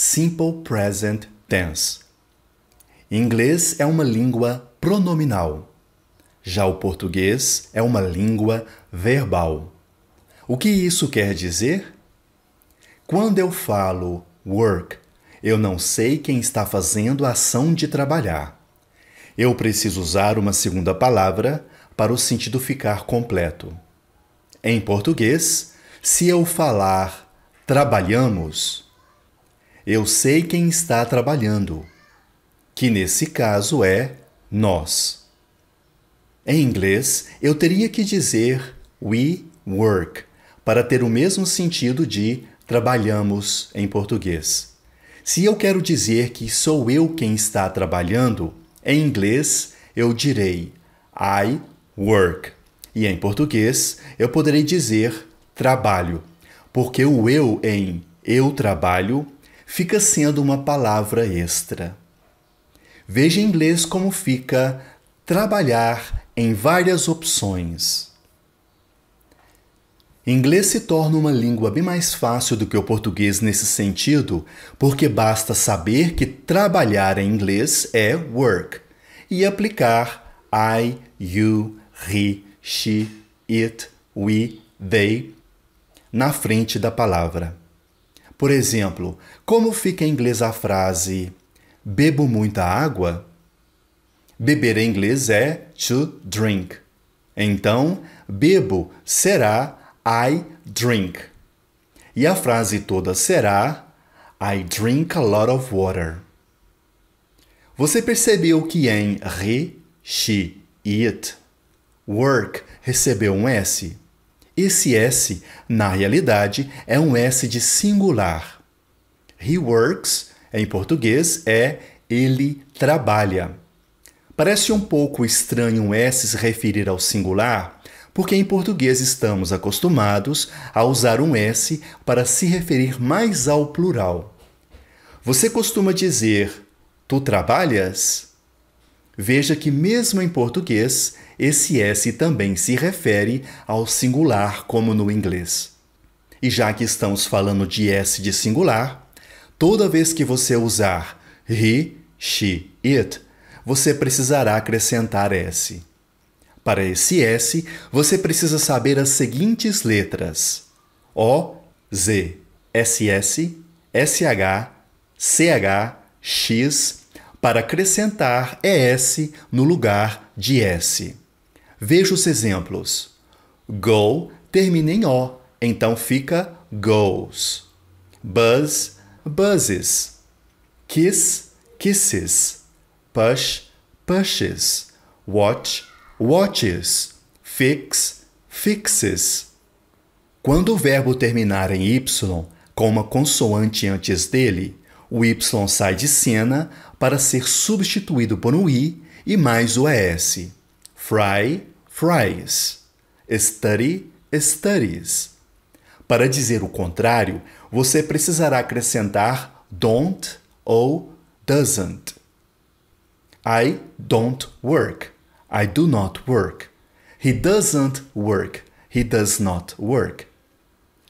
Simple Present Tense. Inglês é uma língua pronominal. Já o português é uma língua verbal. O que isso quer dizer? Quando eu falo work, eu não sei quem está fazendo a ação de trabalhar. Eu preciso usar uma segunda palavra para o sentido ficar completo. Em português, se eu falar trabalhamos, eu sei quem está trabalhando, que nesse caso é nós. Em inglês, eu teria que dizer we work para ter o mesmo sentido de trabalhamos em português. Se eu quero dizer que sou eu quem está trabalhando, em inglês eu direi I work. E em português eu poderei dizer trabalho, porque o eu em eu trabalho fica sendo uma palavra extra. Veja em inglês como fica trabalhar em várias opções. Inglês se torna uma língua bem mais fácil do que o português nesse sentido, porque basta saber que trabalhar em inglês é work e aplicar I, you, he, she, it, we, they na frente da palavra. Por exemplo, como fica em inglês a frase bebo muita água? Beber em inglês é to drink. Então, bebo será I drink. E a frase toda será I drink a lot of water. Você percebeu que em he, she, it, work recebeu um S? Esse S, na realidade, é um S de singular. He works, em português, é ele trabalha. Parece um pouco estranho um S se referir ao singular, porque em português estamos acostumados a usar um S para se referir mais ao plural. Você costuma dizer tu trabalhas? Veja que, mesmo em português, esse S também se refere ao singular, como no inglês. E já que estamos falando de S de singular, toda vez que você usar he, she, it, você precisará acrescentar S. Para esse S, você precisa saber as seguintes letras: O, Z, SS, SH, CH, X, para acrescentar ES no lugar de S. Veja os exemplos. Go termina em O, então fica goes. Buzz, buzzes. Kiss, kisses. Push, pushes. Watch, watches. Fix, fixes. Quando o verbo terminar em Y, com uma consoante antes dele, o Y sai de cena para ser substituído por um I e mais o ES fry, fries. Study, studies. Para dizer o contrário, você precisará acrescentar don't ou doesn't. I don't work. I do not work. He doesn't work. He does not work.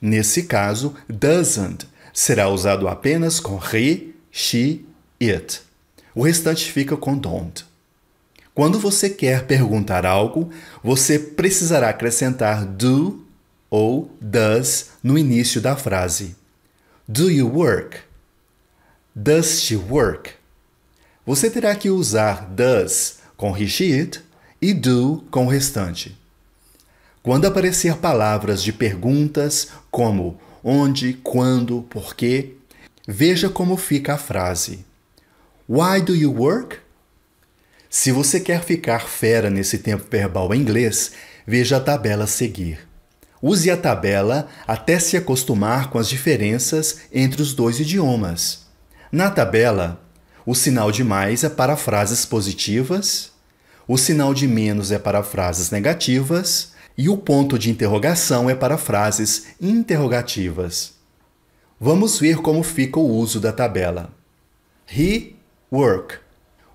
Nesse caso, doesn't será usado apenas com he, she, it. O restante fica com don't. Quando você quer perguntar algo, você precisará acrescentar do ou does no início da frase. Do you work? Does she work? Você terá que usar does com his it e do com o restante. Quando aparecer palavras de perguntas como onde, quando, por quê, veja como fica a frase. Why do you work? Se você quer ficar fera nesse tempo verbal em inglês, veja a tabela a seguir. Use a tabela até se acostumar com as diferenças entre os dois idiomas. Na tabela, o sinal de mais é para frases positivas, o sinal de menos é para frases negativas e o ponto de interrogação é para frases interrogativas. Vamos ver como fica o uso da tabela. He work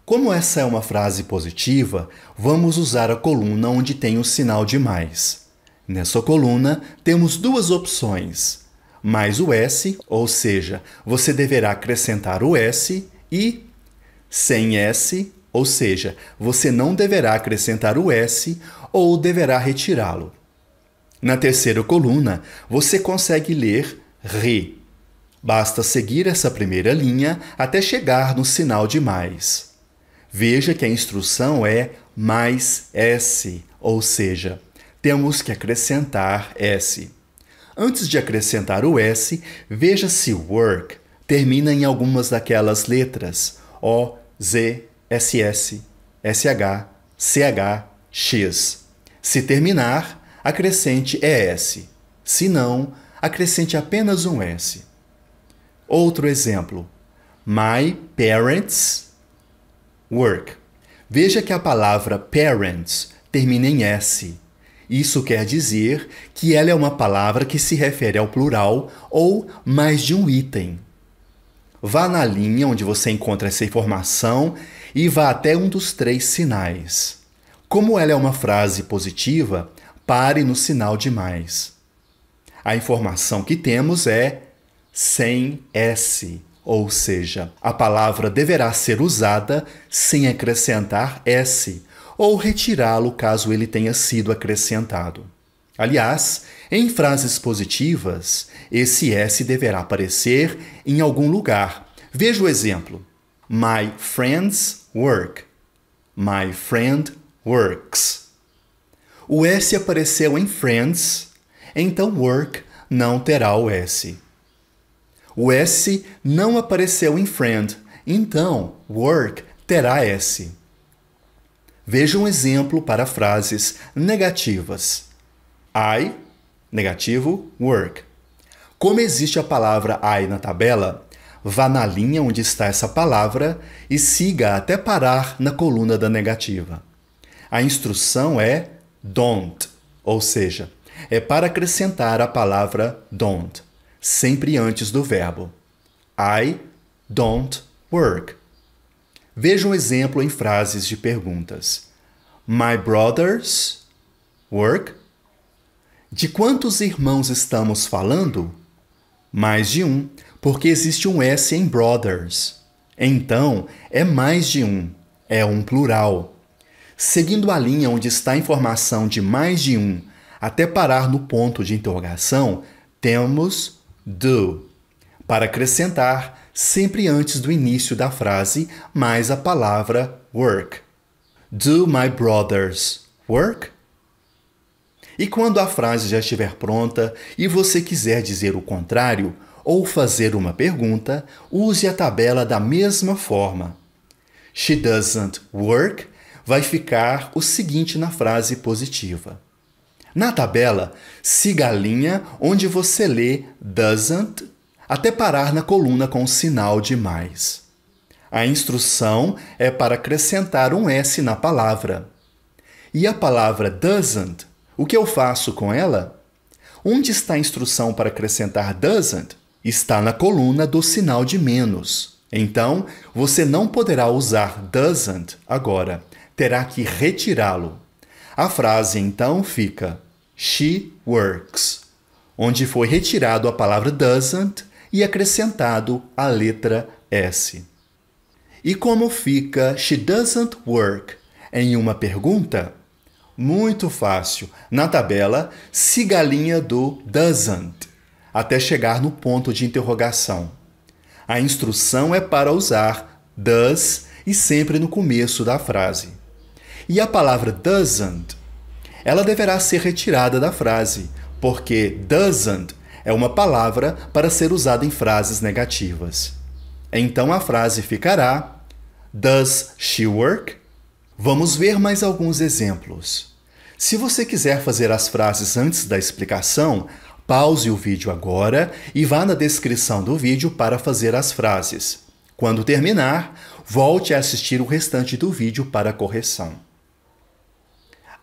como essa é uma frase positiva, vamos usar a coluna onde tem o sinal de mais. Nessa coluna, temos duas opções: mais o S, ou seja, você deverá acrescentar o S, e sem S, ou seja, você não deverá acrescentar o S ou deverá retirá-lo. Na terceira coluna, você consegue ler RE. Basta seguir essa primeira linha até chegar no sinal de mais. Veja que a instrução é mais S, ou seja, temos que acrescentar S. Antes de acrescentar o S, veja se work termina em algumas daquelas letras O, Z, s h, SH, CH, X. Se terminar, acrescente ES. Se não, acrescente apenas um S. Outro exemplo: My parents work. Veja que a palavra parents termina em S. Isso quer dizer que ela é uma palavra que se refere ao plural ou mais de um item. Vá na linha onde você encontra essa informação e vá até um dos três sinais. Como ela é uma frase positiva, pare no sinal de mais. A informação que temos é sem S. Ou seja, a palavra deverá ser usada sem acrescentar S, ou retirá-lo caso ele tenha sido acrescentado. Aliás, em frases positivas, esse S deverá aparecer em algum lugar. Veja o exemplo: My friends work. My friend works. O S apareceu em friends, então work não terá o S. O S não apareceu em friend, então work terá S. Veja um exemplo para frases negativas. I, negativo, work. Como existe a palavra I na tabela, vá na linha onde está essa palavra e siga até parar na coluna da negativa. A instrução é don't, ou seja, é para acrescentar a palavra don't sempre antes do verbo. I don't work. Veja um exemplo em frases de perguntas. My brothers work. De quantos irmãos estamos falando? Mais de um, porque existe um S em brothers. Então, é mais de um, é um plural. Seguindo a linha onde está a informação de mais de um até parar no ponto de interrogação, temos do, para acrescentar sempre antes do início da frase mais a palavra work. Do my brothers work? E quando a frase já estiver pronta e você quiser dizer o contrário ou fazer uma pergunta, use a tabela da mesma forma. She doesn't work vai ficar o seguinte na frase positiva: na tabela, siga a linha onde você lê doesn't até parar na coluna com o sinal de mais. A instrução é para acrescentar um S na palavra. E a palavra doesn't, o que eu faço com ela? Onde está a instrução para acrescentar doesn't? Está na coluna do sinal de menos. Então, você não poderá usar doesn't agora. Terá que retirá-lo. A frase então fica: She Works, onde foi retirado a palavra doesn't e acrescentado a letra S. E como fica She doesn't work em uma pergunta? Muito fácil. Na tabela, siga a linha do doesn't até chegar no ponto de interrogação. A instrução é para usar does e sempre no começo da frase. E a palavra doesn't ela deverá ser retirada da frase, porque doesn't é uma palavra para ser usada em frases negativas. Então a frase ficará: Does she work? Vamos ver mais alguns exemplos. Se você quiser fazer as frases antes da explicação, pause o vídeo agora e vá na descrição do vídeo para fazer as frases. Quando terminar, volte a assistir o restante do vídeo para correção.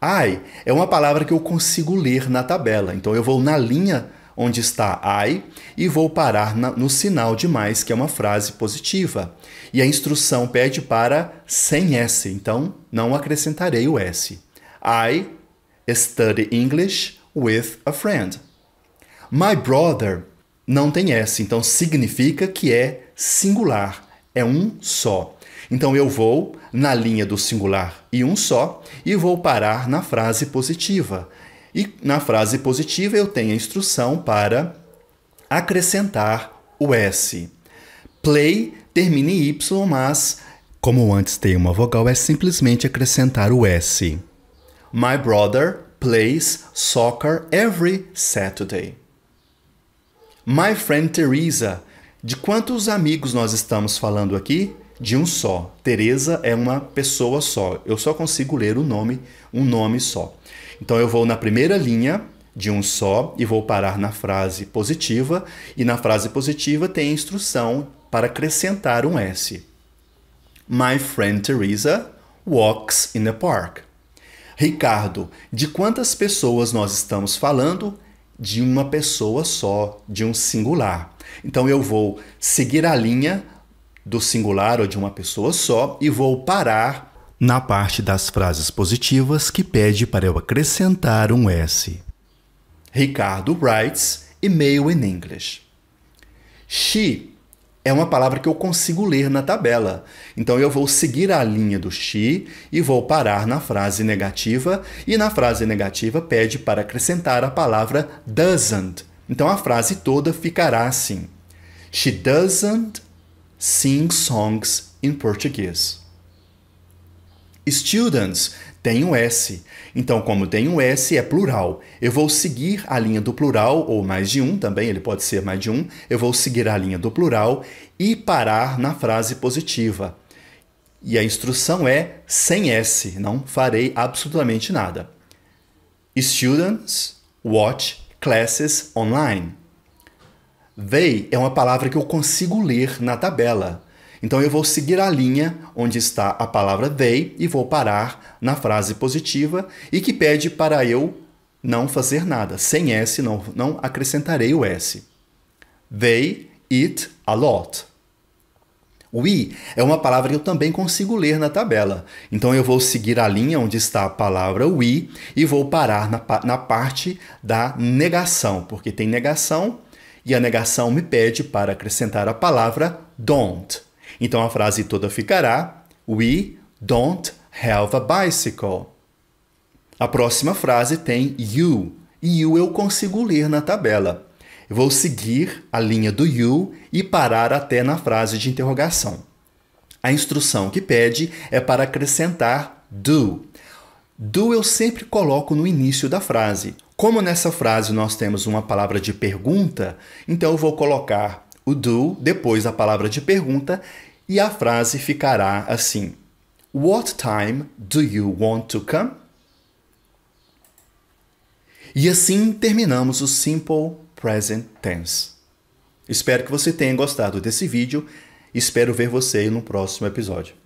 I é uma palavra que eu consigo ler na tabela. Então eu vou na linha onde está I e vou parar na, no sinal de mais, que é uma frase positiva. E a instrução pede para sem S, então não acrescentarei o S. I study English with a friend. My brother não tem S, então significa que é singular, é um só. Então eu vou na linha do singular e um só e vou parar na frase positiva. E na frase positiva eu tenho a instrução para acrescentar o S. Play termina em Y, mas como antes tem uma vogal, é simplesmente acrescentar o S. My brother plays soccer every Saturday. My friend Teresa. De quantos amigos nós estamos falando aqui? de um só. Teresa é uma pessoa só. Eu só consigo ler o nome, um nome só. Então eu vou na primeira linha de um só e vou parar na frase positiva e na frase positiva tem a instrução para acrescentar um S. My friend Teresa walks in the park. Ricardo, de quantas pessoas nós estamos falando? De uma pessoa só, de um singular. Então eu vou seguir a linha do singular ou de uma pessoa só e vou parar na parte das frases positivas que pede para eu acrescentar um S. Ricardo writes e-mail in English. She é uma palavra que eu consigo ler na tabela. Então eu vou seguir a linha do she e vou parar na frase negativa e na frase negativa pede para acrescentar a palavra doesn't. Então a frase toda ficará assim: She doesn't sing songs in português. Students tem um S. Então, como tem um S, é plural. Eu vou seguir a linha do plural, ou mais de um também, ele pode ser mais de um. Eu vou seguir a linha do plural e parar na frase positiva. E a instrução é sem S, não farei absolutamente nada. Students watch classes online. They é uma palavra que eu consigo ler na tabela. Então eu vou seguir a linha onde está a palavra they e vou parar na frase positiva e que pede para eu não fazer nada. Sem S, não, não acrescentarei o S. They eat a lot. We é uma palavra que eu também consigo ler na tabela. Então eu vou seguir a linha onde está a palavra we e vou parar na, na parte da negação, porque tem negação e a negação me pede para acrescentar a palavra don't. Então a frase toda ficará: We don't have a bicycle. A próxima frase tem you, e you eu consigo ler na tabela. Eu vou seguir a linha do you e parar até na frase de interrogação. A instrução que pede é para acrescentar do. Do eu sempre coloco no início da frase, como nessa frase nós temos uma palavra de pergunta, então eu vou colocar o do depois da palavra de pergunta e a frase ficará assim: What time do you want to come? E assim terminamos o Simple Present Tense. Espero que você tenha gostado desse vídeo. Espero ver você no próximo episódio.